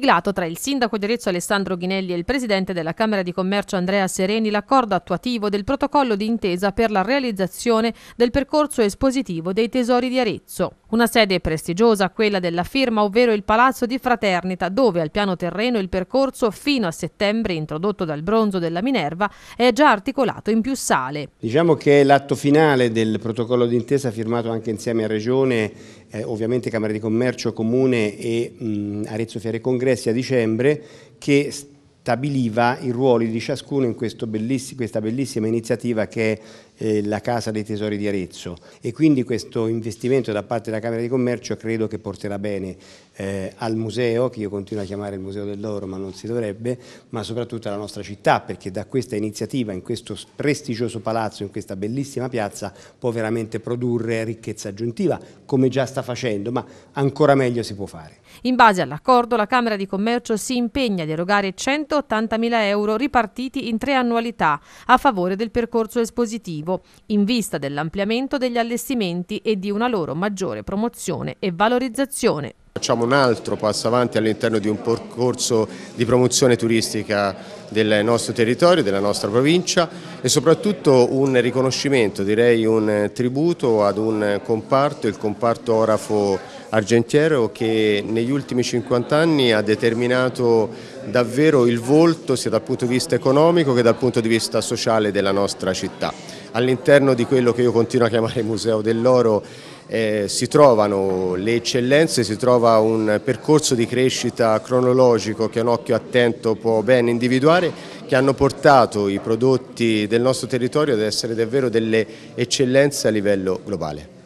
siglato tra il sindaco di Arezzo Alessandro Ghinelli e il presidente della Camera di Commercio Andrea Sereni l'accordo attuativo del protocollo di intesa per la realizzazione del percorso espositivo dei tesori di Arezzo. Una sede prestigiosa, quella della firma, ovvero il Palazzo di Fraternita, dove al piano terreno il percorso fino a settembre, introdotto dal bronzo della Minerva, è già articolato in più sale. Diciamo che è l'atto finale del protocollo d'intesa firmato anche insieme a Regione, eh, ovviamente Camera di Commercio, Comune e mh, mm, Arezzo Fiere Congressi a dicembre, che sta stabiliva i ruoli di ciascuno in belliss questa bellissima iniziativa che è eh, la Casa dei Tesori di Arezzo e quindi questo investimento da parte della Camera di Commercio credo che porterà bene eh, al museo, che io continuo a chiamare il Museo dell'Oro ma non si dovrebbe, ma soprattutto alla nostra città perché da questa iniziativa in questo prestigioso palazzo, in questa bellissima piazza può veramente produrre ricchezza aggiuntiva come già sta facendo ma ancora meglio si può fare. In base all'accordo la Camera di Commercio si impegna a erogare 100 180.000 euro ripartiti in tre annualità a favore del percorso espositivo, in vista dell'ampliamento degli allestimenti e di una loro maggiore promozione e valorizzazione. Facciamo un altro passo avanti all'interno di un percorso di promozione turistica del nostro territorio, della nostra provincia e soprattutto un riconoscimento, direi un tributo ad un comparto, il comparto orafo argentiero che negli ultimi 50 anni ha determinato davvero il volto sia dal punto di vista economico che dal punto di vista sociale della nostra città. All'interno di quello che io continuo a chiamare Museo dell'Oro eh, si trovano le eccellenze, si trova un percorso di crescita cronologico che un occhio attento può ben individuare, che hanno portato i prodotti del nostro territorio ad essere davvero delle eccellenze a livello globale.